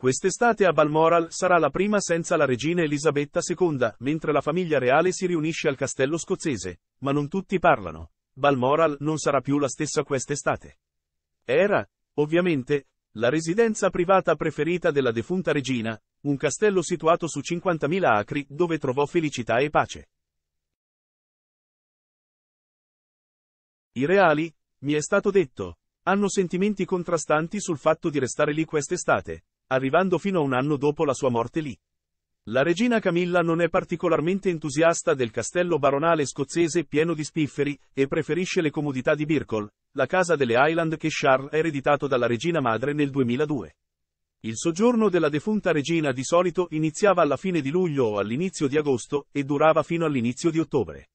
Quest'estate a Balmoral sarà la prima senza la regina Elisabetta II, mentre la famiglia reale si riunisce al castello scozzese, ma non tutti parlano. Balmoral non sarà più la stessa quest'estate. Era, ovviamente, la residenza privata preferita della defunta regina, un castello situato su 50.000 acri dove trovò felicità e pace. I reali, mi è stato detto, hanno sentimenti contrastanti sul fatto di restare lì quest'estate arrivando fino a un anno dopo la sua morte lì. La regina Camilla non è particolarmente entusiasta del castello baronale scozzese pieno di spifferi, e preferisce le comodità di Birkle, la casa delle Highland che Charles ha ereditato dalla regina madre nel 2002. Il soggiorno della defunta regina di solito iniziava alla fine di luglio o all'inizio di agosto e durava fino all'inizio di ottobre.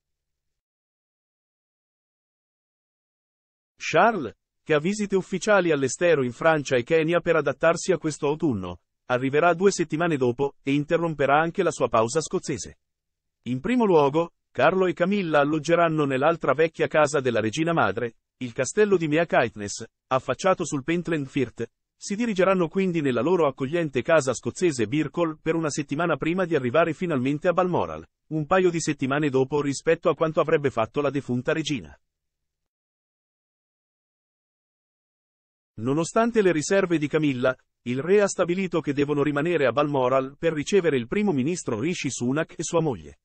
Charles, che ha visite ufficiali all'estero in Francia e Kenya per adattarsi a questo autunno, arriverà due settimane dopo e interromperà anche la sua pausa scozzese. In primo luogo, Carlo e Camilla alloggeranno nell'altra vecchia casa della regina madre, il castello di Mia Kitness, affacciato sul Pentland Firth. Si dirigeranno quindi nella loro accogliente casa scozzese Birkall per una settimana prima di arrivare finalmente a Balmoral, un paio di settimane dopo rispetto a quanto avrebbe fatto la defunta regina. Nonostante le riserve di Camilla, il re ha stabilito che devono rimanere a Balmoral per ricevere il primo ministro Rishi Sunak e sua moglie.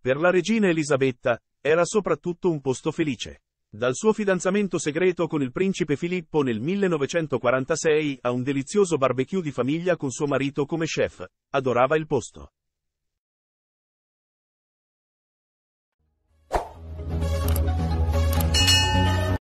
Per la regina Elisabetta, era soprattutto un posto felice. Dal suo fidanzamento segreto con il principe Filippo nel 1946 a un delizioso barbecue di famiglia con suo marito come chef, adorava il posto.